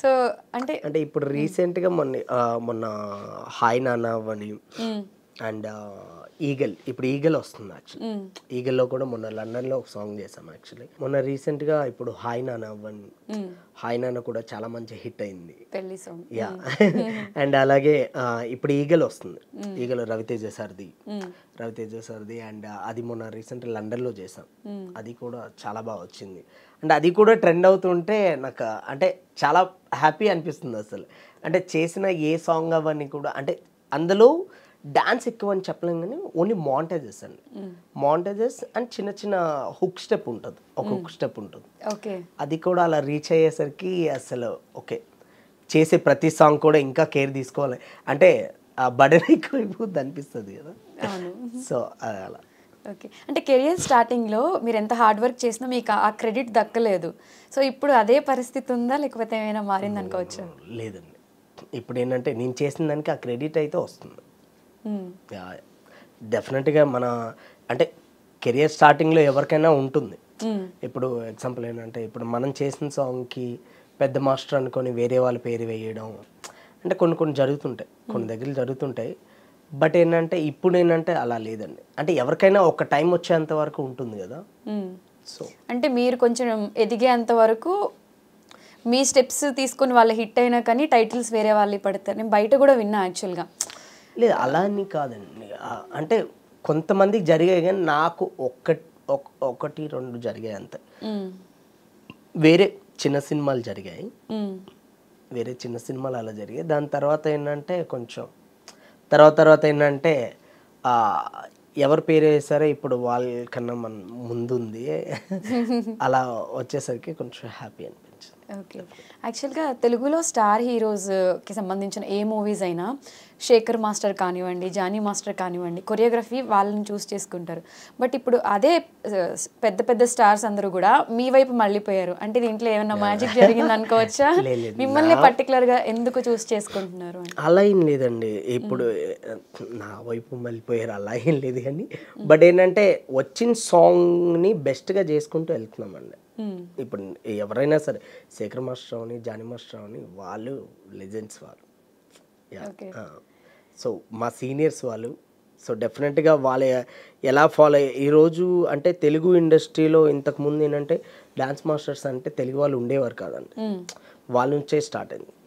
So అంటే అంటే ఇప్పుడు రీసెంట్గా మొన్న మొన్న హాయ్ నాన్న అని అండ్ ఈగల్ ఇప్పుడు ఈగల్ వస్తుంది యాక్చువల్లీ ఈగల్లో కూడా మొన్న లండన్లో ఒక సాంగ్ చేసాం యాక్చువల్లీ మొన్న రీసెంట్గా ఇప్పుడు హాయ్ నాన్న వన్ హాయ్ నాన్న కూడా చాలా మంచి హిట్ అయింది యా అండ్ అలాగే ఇప్పుడు ఈగల్ వస్తుంది ఈగల్ రవితేజ సార్ది రవితేజ సార్ది అండ్ అది మొన్న రీసెంట్ లండన్లో చేసాం అది కూడా చాలా బాగా వచ్చింది అండ్ అది కూడా ట్రెండ్ అవుతుంటే నాకు అంటే చాలా హ్యాపీ అనిపిస్తుంది అసలు అంటే చేసిన ఏ సాంగ్ అవన్నీ కూడా అంటే అందులో డ్యాన్స్ ఎక్కువ అని చెప్పలేము కానీ ఓన్లీ మాంటేజెస్ అండి మాంటేజెస్ అండ్ చిన్న చిన్న హుక్ స్టెప్ ఉంటుంది ఒక హుక్ స్టెప్ ఉంటుంది ఓకే అది కూడా అలా రీచ్ అయ్యేసరికి అసలు ఓకే చేసే ప్రతి సాంగ్ కూడా ఇంకా కేర్ తీసుకోవాలి అంటే ఆ బడన్ ఎక్కువైపోద్ది అనిపిస్తుంది కదా సో అలా ఓకే అంటే కెరియర్ స్టార్టింగ్లో మీరు ఎంత హార్డ్ వర్క్ చేసినా మీకు ఆ క్రెడిట్ దక్కలేదు సో ఇప్పుడు అదే పరిస్థితి ఉందా లేకపోతే ఏమైనా మారింది అనుకోవచ్చు లేదండి ఇప్పుడు ఏంటంటే నేను చేసిన దానికి ఆ క్రెడిట్ అయితే వస్తుంది Hmm. డెఫినెట్గా మన అంటే కెరియర్ స్టార్టింగ్లో ఎవరికైనా ఉంటుంది hmm. ఇప్పుడు ఎగ్జాంపుల్ ఏంటంటే ఇప్పుడు మనం చేసిన సాంగ్కి పెద్ద మాస్టర్ అనుకొని వేరే వాళ్ళ పేరు వేయడం అంటే కొన్ని కొన్ని జరుగుతుంటాయి hmm. కొన్ని దగ్గర జరుగుతుంటాయి బట్ ఏంటంటే ఇప్పుడు ఏంటంటే అలా లేదండి అంటే ఎవరికైనా ఒక టైం వచ్చేంత వరకు ఉంటుంది కదా సో అంటే మీరు కొంచెం ఎదిగేంత వరకు మీ స్టెప్స్ తీసుకొని వాళ్ళు హిట్ అయినా కానీ టైటిల్స్ వేరే వాళ్ళు పడతారు నేను బయట కూడా విన్నా యాక్చువల్గా లేదు అలా అని కాదండి అంటే కొంతమందికి జరిగాయి కానీ నాకు ఒకటి రెండు జరిగాయి అంతే వేరే చిన్న సినిమాలు జరిగాయి వేరే చిన్న సినిమాలు అలా జరిగాయి దాని తర్వాత ఏంటంటే కొంచెం తర్వాత తర్వాత ఏంటంటే ఎవరు పేరు వేసారో ఇప్పుడు వాళ్ళకన్నా మన ముందుంది అలా వచ్చేసరికి కొంచెం హ్యాపీ అనిపించింది ఓకే యాక్చువల్గా తెలుగులో స్టార్ హీరోస్కి సంబంధించిన ఏ మూవీస్ అయినా శేఖర్ మాస్టర్ కానివ్వండి జానీ మాస్టర్ కానివ్వండి కొరియోగ్రఫీ వాళ్ళని చూస్ చేసుకుంటారు బట్ ఇప్పుడు అదే పెద్ద పెద్ద స్టార్స్ అందరూ కూడా మీ వైపు మళ్ళీపోయారు అంటే దీంట్లో ఏమైనా మ్యాజిక్ జరిగింది అనుకోవచ్చా మిమ్మల్ని పర్టికులర్గా ఎందుకు చూస్ చేసుకుంటున్నారు అలా ఏం లేదండి ఇప్పుడు hmm. నా వైపు మళ్ళీపోయారు అలా ఏం లేదు కానీ బట్ ఏంటంటే వచ్చిన సాంగ్ని బెస్ట్గా చేసుకుంటూ వెళ్తున్నామండి hmm. ఇప్పుడు ఎవరైనా సరే శేఖర్ మాస్టర్ జాని జానీ మాస్టర్రావుని వాళ్ళు లెజెండ్స్ వాళ్ళు సో uh, మా సీనియర్స్ వాళ్ళు సో డెఫినెట్గా వాళ్ళ ఎలా ఫాలో ఈరోజు అంటే తెలుగు ఇండస్ట్రీలో ఇంతకుముందు ఏంటంటే డ్యాన్స్ మాస్టర్స్ అంటే తెలుగు వాళ్ళు ఉండేవారు కాదండి hmm. వాళ్ళ నుంచే స్టార్ట్ అయింది